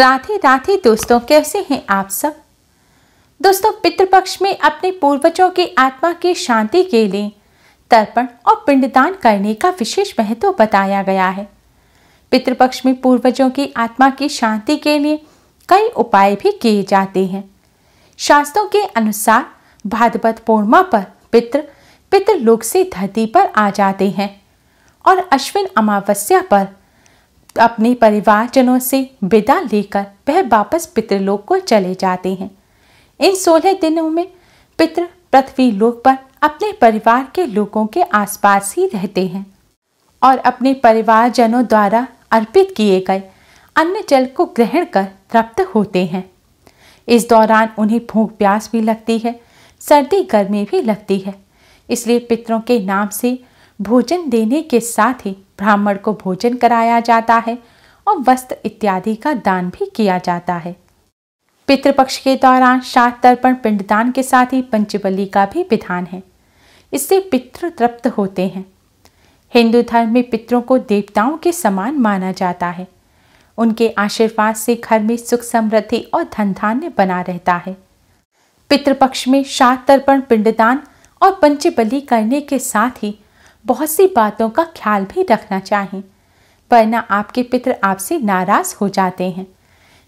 राधे राधे दोस्तों कैसे हैं आप सब दोस्तों पितृपक्ष में अपने पूर्वजों की आत्मा की शांति के लिए तर्पण और पिंडदान करने का विशेष महत्व बताया गया है पितृपक्ष में पूर्वजों की आत्मा की शांति के लिए कई उपाय भी किए जाते हैं शास्त्रों के अनुसार भाद्रपद पूर्णिमा पर पितृ पितृलोक से धरती पर आ जाते हैं और अश्विन अमावस्या पर अपने परिवारजनों से विदा लेकर वह वापस पितृलोक को चले जाते हैं इन सोलह दिनों में पितृ पृथ्वी लोक पर अपने परिवार के लोगों के आसपास ही रहते हैं और अपने परिवारजनों द्वारा अर्पित किए गए अन्य जल को ग्रहण कर तृप्त होते हैं इस दौरान उन्हें भूख प्यास भी लगती है सर्दी गर्मी भी लगती है इसलिए पितरों के नाम से भोजन देने के साथ ही ब्राह्मण को भोजन कराया जाता है और वस्त्र इत्यादि का दान भी किया जाता है पितृपक्ष के दौरान सात तर्पण पिंडदान के साथ ही पंचबली का भी विधान है इससे पितृ तृप्त होते हैं हिंदू धर्म में पितरों को देवताओं के समान माना जाता है उनके आशीर्वाद से घर में सुख समृद्धि और धन धान्य बना रहता है पितृपक्ष में सात तर्पण पिंडदान और पंचबली करने के साथ ही बहुत सी बातों का ख्याल भी रखना चाहिए वरना आपके पितर आपसे नाराज हो जाते हैं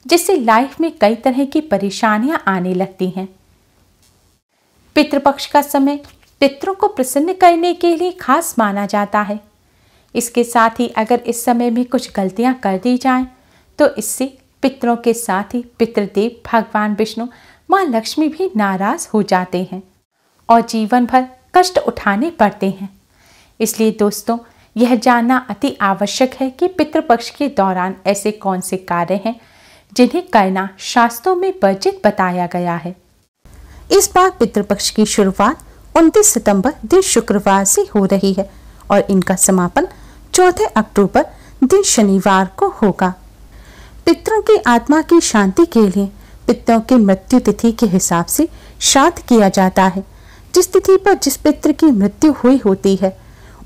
जिससे लाइफ में कई तरह की परेशानियां आने लगती हैं पितृपक्ष का समय पितरों को प्रसन्न करने के लिए खास माना जाता है इसके साथ ही अगर इस समय में कुछ गलतियां कर दी जाएं तो इससे पितरों के साथ ही पितृदेव भगवान विष्णु माँ लक्ष्मी भी नाराज हो जाते हैं और जीवन भर कष्ट उठाने पड़ते हैं इसलिए दोस्तों यह जानना अति आवश्यक है कि पितृपक्ष के दौरान ऐसे कौन से कार्य हैं जिन्हें करना शास्त्रों में वर्जित बताया गया है इस बार पितृपक्ष की शुरुआत 29 सितंबर दिन शुक्रवार से हो रही है और इनका समापन 4 अक्टूबर दिन शनिवार को होगा पितरों की आत्मा की शांति के लिए पितरों की मृत्यु तिथि के हिसाब से श्राद्ध किया जाता है जिस तिथि पर जिस पित्र की मृत्यु हुई होती है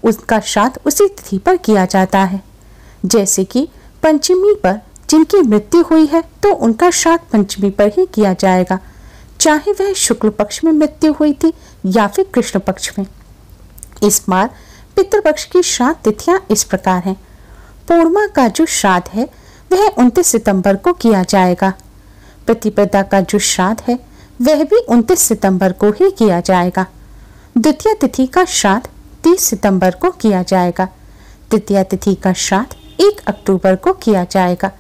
उसका श्राद्ध उसी तिथि पर किया जाता है जैसे कि पंचमी पर जिनकी मृत्यु हुई है तो उनका श्राद्ध पंचमी पर ही किया जाएगा चाहे वह शुक्ल पक्ष में मृत्यु हुई थी या फिर कृष्ण पक्ष में इस बार पितृपक्ष की श्राद्ध तिथियां इस प्रकार हैं पूर्णिमा का जो श्राद्ध है वह उनतीस सितंबर को किया जाएगा प्रतिपदा का जो श्राद्ध है वह भी उनतीस सितंबर को ही किया जाएगा द्वितीय तिथि का श्राद्ध 30 सितंबर को किया जाएगा तृतीया तिथि का श्राद्ध 1 अक्टूबर को किया जाएगा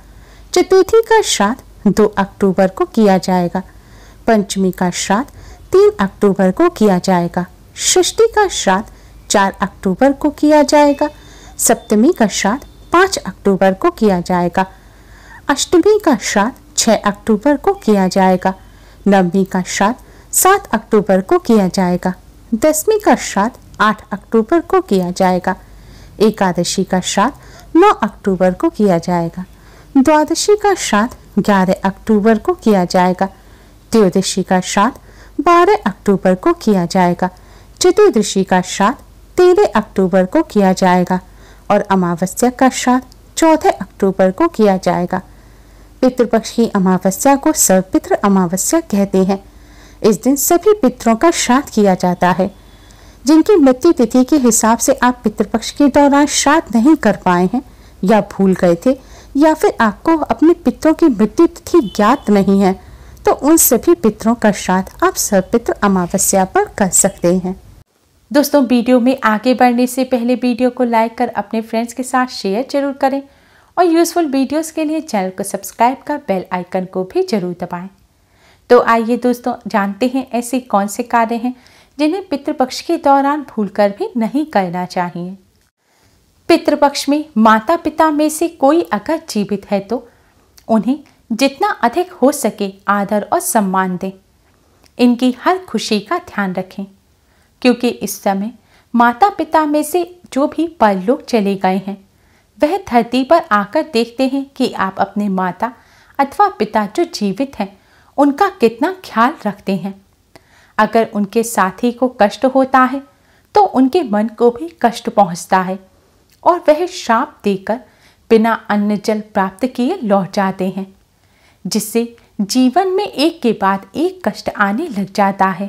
चतुर्थी का श्राद्ध 2 अक्टूबर को किया जाएगा पंचमी का श्राद्ध 3 अक्टूबर को किया जाएगा षष्ठी का श्राद्ध 4 अक्टूबर को किया जाएगा सप्तमी का श्राद्ध पांच अक्टूबर को किया जाएगा अष्टमी का श्राद्ध छह अक्टूबर को किया जाएगा नवमी का श्राद्ध सात अक्टूबर को किया जाएगा दसवीं का श्राद्ध आठ अक्टूबर को किया जाएगा एकादशी का श्राद्ध नौ अक्टूबर को किया जाएगा द्वादशी का श्राद्ध ग्यारह अक्टूबर को किया जाएगा त्रयोदशी का श्राद्ध बारह अक्टूबर को किया जाएगा चतुर्दशी का श्राद्ध तेरह अक्टूबर को किया जाएगा और अमावस्या का श्राद्ध चौदह अक्टूबर को किया जाएगा पितृपक्ष की अमावस्या को सर्वपित्र अमावस्या कहते हैं इस दिन सभी पितरों का श्राद्ध किया जाता है जिनकी मृत्यु तिथि के हिसाब से आप पितृपक्ष के दौरान श्राद्ध नहीं कर पाए हैं या भूल गए थे या फिर आपको अपने पितरों की मृत्यु तिथि ज्ञात नहीं है तो उन सभी पितरों का श्राद्ध आप सर्पित्र अमावस्या पर कर सकते हैं दोस्तों वीडियो में आगे बढ़ने से पहले वीडियो को लाइक कर अपने फ्रेंड्स के साथ शेयर जरूर करें और यूजफुल वीडियोस के लिए चैनल को सब्सक्राइब कर बेल आइकन को भी जरूर दबाएं। तो आइए दोस्तों जानते हैं ऐसे कौन से कार्य हैं जिन्हें पितृपक्ष के दौरान भूलकर भी नहीं करना चाहिए पितृपक्ष में माता पिता में से कोई अगर जीवित है तो उन्हें जितना अधिक हो सके आदर और सम्मान दें इनकी हर खुशी का ध्यान रखें क्योंकि इस समय माता पिता में से जो भी परलोक चले गए हैं वह धरती पर आकर देखते हैं कि आप अपने माता अथवा पिता जो जीवित हैं उनका कितना ख्याल रखते हैं अगर उनके साथी को कष्ट होता है तो उनके मन को भी कष्ट पहुंचता है और वह श्राप देकर बिना अन्न जल प्राप्त किए लौट जाते हैं जिससे जीवन में एक के बाद एक कष्ट आने लग जाता है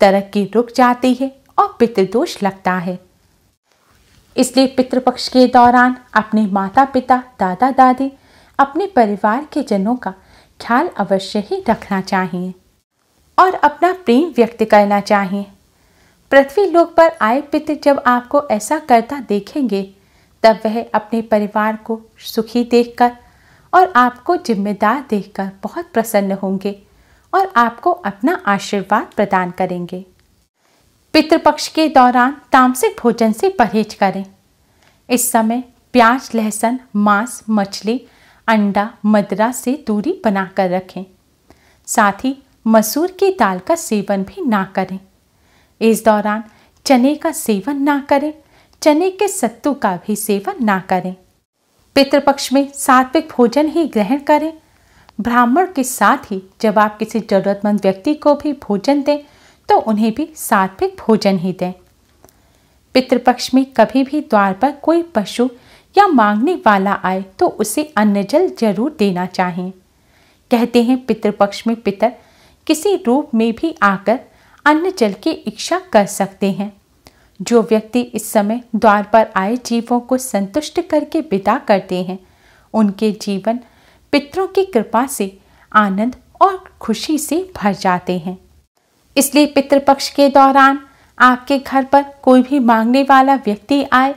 तरक्की रुक जाती है और पितृदोष लगता है इसलिए पितृपक्ष के दौरान अपने माता पिता दादा दादी अपने परिवार के जनों का ख्याल अवश्य ही रखना चाहिए और अपना प्रेम व्यक्त करना चाहें पृथ्वी लोक पर आए पितृ जब आपको ऐसा करता देखेंगे तब वह अपने परिवार को सुखी देखकर और आपको जिम्मेदार देखकर बहुत प्रसन्न होंगे और आपको अपना आशीर्वाद प्रदान करेंगे पितृपक्ष के दौरान तामसिक भोजन से परहेज करें इस समय प्याज लहसुन मांस मछली अंडा मदरा से दूरी बनाकर रखें साथ ही मसूर की दाल का सेवन भी ना करें इस दौरान चने का सेवन ना करें चने के सत्तू का भी सेवन ना करें पितृपक्ष में सात्विक भोजन ही ग्रहण करें ब्राह्मण के साथ ही जब आप किसी जरूरतमंद व्यक्ति को भी भोजन दें तो उन्हें भी सात्विक भोजन ही दें पितृपक्ष में कभी भी द्वार पर कोई पशु या मांगने वाला आए तो उसे अन्न जल जरूर देना चाहिए कहते हैं पितृपक्ष में पितर किसी रूप में भी आकर अन्न जल की इच्छा कर सकते हैं जो व्यक्ति इस समय द्वार पर आए जीवों को संतुष्ट करके विदा करते हैं उनके जीवन पितरों की कृपा से आनंद और खुशी से भर जाते हैं इसलिए पितृपक्ष के दौरान आपके घर पर कोई भी मांगने वाला व्यक्ति आए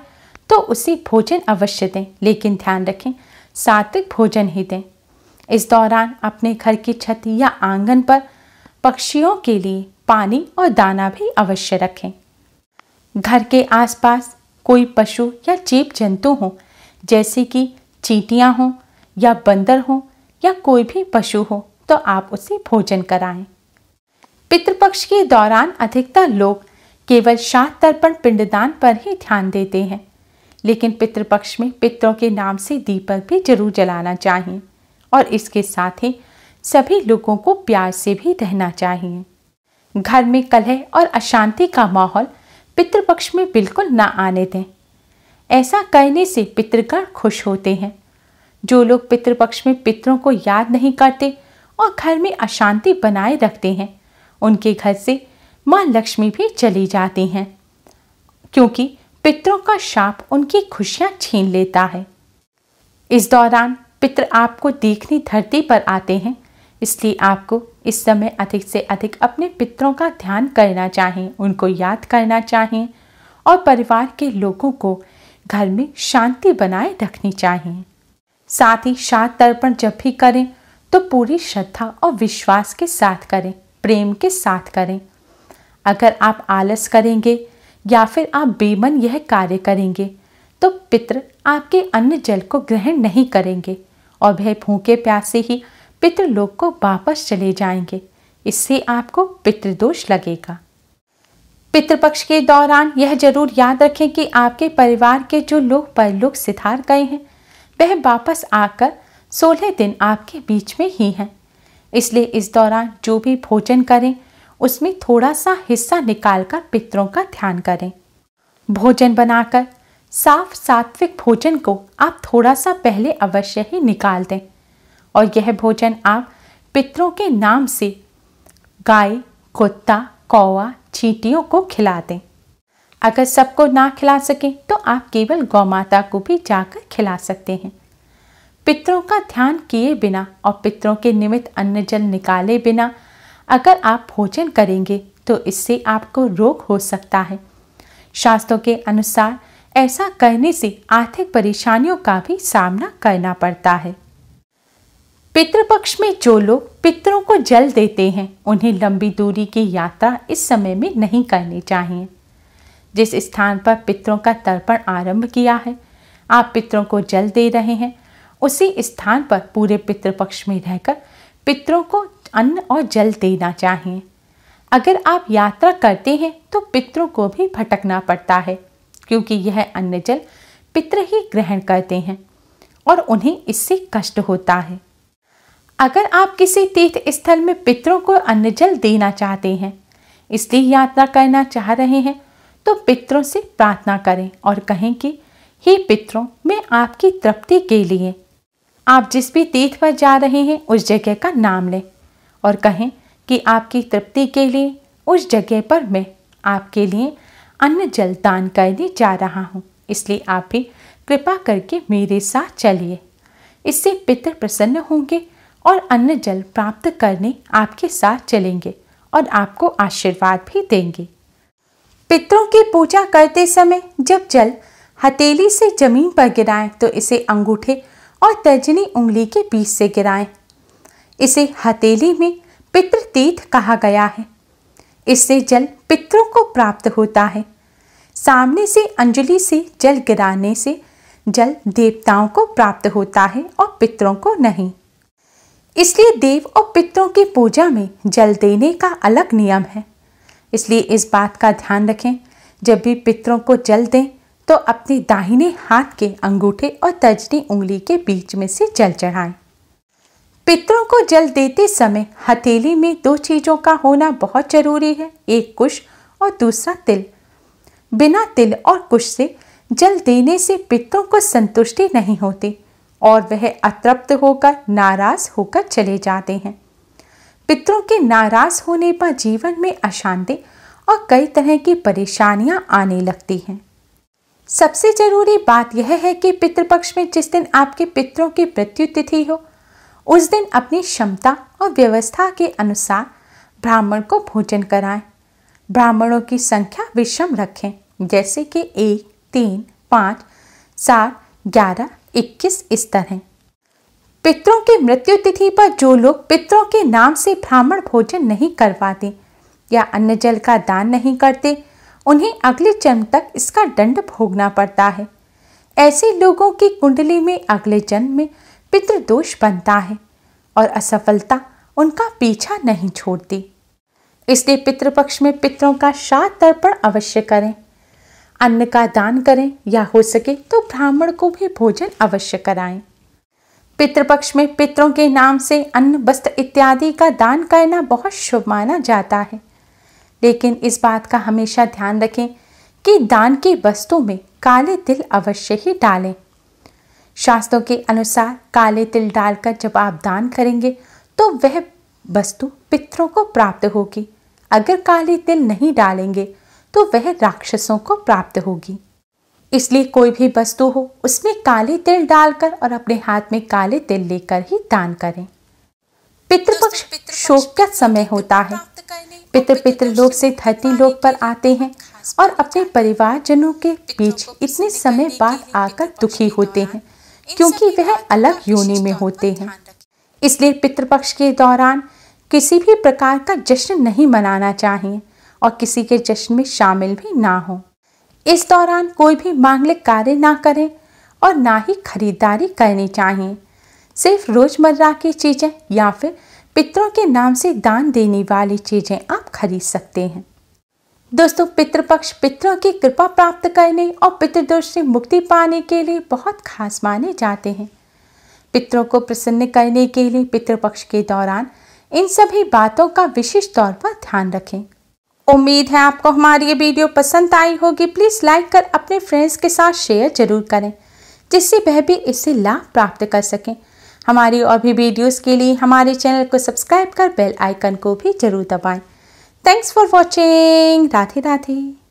तो उसे भोजन अवश्य दें लेकिन ध्यान रखें सात्विक भोजन ही दें इस दौरान अपने घर की छत या आंगन पर पक्षियों के लिए पानी और दाना भी अवश्य रखें घर के आसपास कोई पशु या जीव जंतु हो जैसे कि चीटियाँ हों या बंदर हो या कोई भी पशु हो तो आप उसे भोजन कराएं। पितृपक्ष के दौरान अधिकतर लोग केवल शात तर्पण पिंडदान पर ही ध्यान देते हैं लेकिन पितृपक्ष में पितरों के नाम से दीपक भी जरूर जलाना चाहिए और इसके साथ ही सभी लोगों को प्यार से भी रहना चाहिए घर में कलह और अशांति का माहौल पितृपक्ष में बिल्कुल ना आने दें ऐसा करने से पितृगण खुश होते हैं जो लोग पितृपक्ष में पितरों को याद नहीं करते और घर में अशांति बनाए रखते हैं उनके घर से माँ लक्ष्मी भी चली जाती हैं क्योंकि पितरों का शाप उनकी खुशियाँ छीन लेता है इस दौरान पितर आपको देखने धरती पर आते हैं इसलिए आपको इस समय अधिक से अधिक अपने पितरों का ध्यान करना चाहिए उनको याद करना चाहिए और परिवार के लोगों को घर में शांति बनाए रखनी चाहिए साथ ही शाद तर्पण जब भी करें तो पूरी श्रद्धा और विश्वास के साथ करें प्रेम के साथ करें अगर आप आलस करेंगे या फिर आप बेमन यह कार्य करेंगे तो पितर आपके अन्न जल को ग्रहण नहीं करेंगे और वह भूखे प्यासे ही पितृलोक को वापस चले जाएंगे इससे आपको पितृदोष लगेगा पितृपक्ष के दौरान यह जरूर याद रखें कि आपके परिवार के जो लोग परलोक सिधार गए हैं वह वापस आकर सोलह दिन आपके बीच में ही हैं इसलिए इस दौरान जो भी भोजन करें उसमें थोड़ा सा हिस्सा निकालकर पितरों का ध्यान करें भोजन बनाकर साफ सात्विक भोजन को आप थोड़ा सा पहले अवश्य ही निकाल दें और यह भोजन आप पितरों के नाम से गाय कुत्ता कौवा चींटियों को खिला दें अगर सबको ना खिला सकें तो आप केवल गौ माता को भी जाकर खिला सकते हैं पितरों का ध्यान किए बिना और पितरों के निमित्त अन्न जल निकाले बिना अगर आप भोजन करेंगे तो इससे आपको रोग हो सकता है शास्त्रों के अनुसार ऐसा करने से आर्थिक परेशानियों का भी सामना करना पड़ता है पितृपक्ष में जो लोग पितरों को जल देते हैं उन्हें लंबी दूरी की यात्रा इस समय में नहीं करनी चाहिए जिस स्थान पर पितरों का तर्पण आरंभ किया है आप पितरों को जल दे रहे हैं उसी स्थान पर पूरे पितृपक्ष में रहकर पितरों को अन्न और जल देना चाहिए अगर आप यात्रा करते हैं तो पितरों को भी भटकना पड़ता है क्योंकि यह अन्न जल पितर ही ग्रहण करते हैं और उन्हें इससे कष्ट होता है अगर आप किसी तीर्थ स्थल में पितरों को अन्न जल देना चाहते हैं इसलिए यात्रा करना चाह रहे हैं तो पितरों से प्रार्थना करें और कहें कि हे पितरों मैं आपकी तृप्ति के लिए आप जिस भी तीर्थ पर जा रहे हैं उस जगह का नाम लें और कहें कि आपकी तृप्ति के लिए उस जगह पर मैं आपके लिए अन्न जल दान करने जा रहा हूँ इसलिए आप भी कृपा करके मेरे साथ चलिए इससे पितर प्रसन्न होंगे और अन्य जल प्राप्त करने आपके साथ चलेंगे और आपको आशीर्वाद भी देंगे पितरों की पूजा करते समय जब जल हथेली से जमीन पर गिराएं तो इसे अंगूठे और तर्जनी उंगली के बीच से गिराएं। इसे हथेली में पितृतीर्थ कहा गया है इससे जल पितरों को प्राप्त होता है सामने से अंजलि से जल गिराने से जल देवताओं को प्राप्त होता है और पितरों को नहीं इसलिए देव और पितरों की पूजा में जल देने का अलग नियम है इसलिए इस बात का ध्यान रखें जब भी पितरों को जल दें तो अपने दाहिने हाथ के अंगूठे और तजनी उंगली के बीच में से जल चढ़ाएं पितरों को जल देते समय हथेली में दो चीज़ों का होना बहुत जरूरी है एक कुश और दूसरा तिल बिना तिल और कुश से जल देने से पितरों को संतुष्टि नहीं होती और वह अतृप्त होकर नाराज होकर चले जाते हैं पितरों के नाराज होने पर जीवन में अशांति और कई तरह की परेशानियां आने लगती हैं सबसे जरूरी बात यह है कि पितृपक्ष में जिस दिन आपके पितरों की मृत्यु तिथि हो उस दिन अपनी क्षमता और व्यवस्था के अनुसार ब्राह्मण को भोजन कराएं ब्राह्मणों की संख्या विषम रखें जैसे कि एक तीन पाँच सात ग्यारह 21 स्तर हैं पितरों की मृत्यु तिथि पर जो लोग पितरों के नाम से ब्राह्मण भोजन नहीं करवाते या अन्न जल का दान नहीं करते उन्हें अगले जन्म तक इसका दंड भोगना पड़ता है ऐसे लोगों की कुंडली में अगले जन्म में पितृ दोष बनता है और असफलता उनका पीछा नहीं छोड़ती इसलिए पितृपक्ष में पितरों का श्राद्ध तर्पण अवश्य करें अन्न का दान करें या हो सके तो ब्राह्मण को भी भोजन अवश्य कराएं पितृपक्ष में पितरों के नाम से अन्न वस्त्र इत्यादि का दान करना बहुत शुभ माना जाता है लेकिन इस बात का हमेशा ध्यान रखें कि दान की वस्तु में काले तिल अवश्य ही डालें शास्त्रों के अनुसार काले तिल डालकर जब आप दान करेंगे तो वह वस्तु पितरों को प्राप्त होगी अगर काले तिल नहीं डालेंगे तो वह राक्षसों को प्राप्त होगी इसलिए कोई भी वस्तु हो उसमें काले तिल डालकर और अपने हाथ में काले तिल लेकर ही दान करें पितृपक्ष शोक का समय होता है पितृ पितृ लोग से धरती लोक पर आते हैं और अपने परिवारजनों के बीच इतने समय बाद आकर दुखी होते हैं क्योंकि वह अलग योनि में होते हैं इसलिए पितृपक्ष के दौरान किसी भी प्रकार का जश्न नहीं मनाना चाहिए और किसी के जश्न में शामिल भी ना हो इस दौरान कोई भी मांगलिक कार्य ना करें और ना ही खरीदारी करनी चाहिए सिर्फ रोज़मर्रा की चीज़ें या फिर पितरों के नाम से दान देने वाली चीज़ें आप खरीद सकते हैं दोस्तों पितृपक्ष पितरों की कृपा प्राप्त करने और पितृदोष से मुक्ति पाने के लिए बहुत खास माने जाते हैं पितरों को प्रसन्न करने के लिए पितृपक्ष के दौरान इन सभी बातों का विशेष तौर पर ध्यान रखें उम्मीद है आपको हमारी ये वीडियो पसंद आई होगी प्लीज़ लाइक कर अपने फ्रेंड्स के साथ शेयर जरूर करें जिससे वह भी इससे लाभ प्राप्त कर सकें हमारी और भी वीडियोस के लिए हमारे चैनल को सब्सक्राइब कर बेल आइकन को भी जरूर दबाएं thanks for watching Radhe Radhe